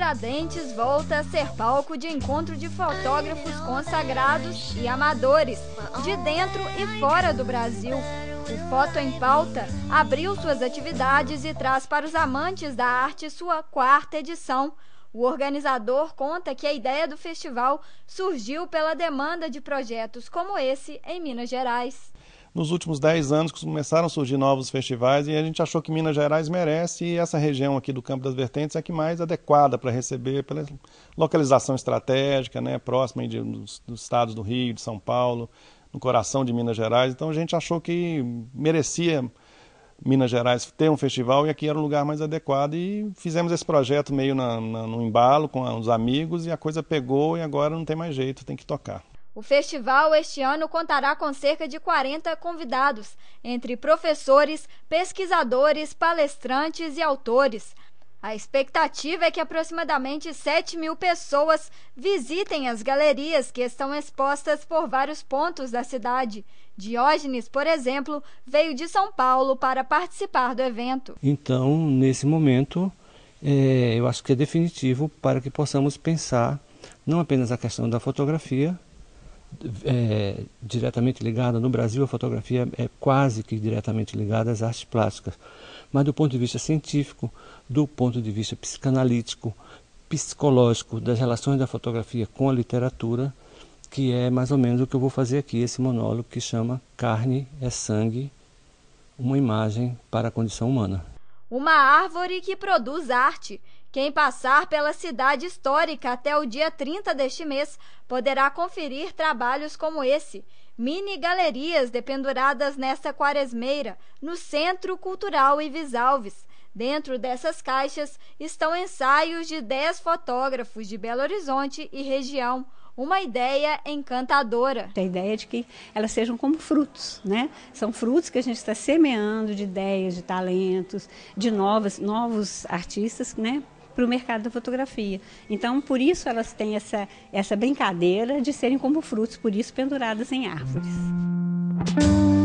Tiradentes volta a ser palco de encontro de fotógrafos consagrados e amadores, de dentro e fora do Brasil. O Foto em Pauta abriu suas atividades e traz para os amantes da arte sua quarta edição. O organizador conta que a ideia do festival surgiu pela demanda de projetos como esse em Minas Gerais nos últimos 10 anos começaram a surgir novos festivais e a gente achou que Minas Gerais merece e essa região aqui do Campo das Vertentes é a que mais adequada para receber pela localização estratégica, né, próxima de, dos, dos, estados do Rio, de São Paulo, no coração de Minas Gerais. Então a gente achou que merecia Minas Gerais ter um festival e aqui era o lugar mais adequado e fizemos esse projeto meio na, na, no embalo com os amigos e a coisa pegou e agora não tem mais jeito, tem que tocar. O festival este ano contará com cerca de 40 convidados, entre professores, pesquisadores, palestrantes e autores. A expectativa é que aproximadamente 7 mil pessoas visitem as galerias que estão expostas por vários pontos da cidade. Diógenes, por exemplo, veio de São Paulo para participar do evento. Então, nesse momento, é, eu acho que é definitivo para que possamos pensar não apenas a questão da fotografia, é, diretamente ligada, no Brasil a fotografia é quase que diretamente ligada às artes plásticas, mas do ponto de vista científico, do ponto de vista psicanalítico, psicológico, das relações da fotografia com a literatura, que é mais ou menos o que eu vou fazer aqui, esse monólogo que chama Carne é Sangue, uma imagem para a condição humana uma árvore que produz arte. Quem passar pela cidade histórica até o dia 30 deste mês poderá conferir trabalhos como esse, mini galerias dependuradas nesta quaresmeira, no Centro Cultural Ives Alves. Dentro dessas caixas estão ensaios de 10 fotógrafos de Belo Horizonte e região uma ideia encantadora. A ideia de que elas sejam como frutos, né? São frutos que a gente está semeando de ideias, de talentos, de novas, novos artistas, né? para o mercado da fotografia. Então, por isso elas têm essa, essa brincadeira de serem como frutos, por isso penduradas em árvores.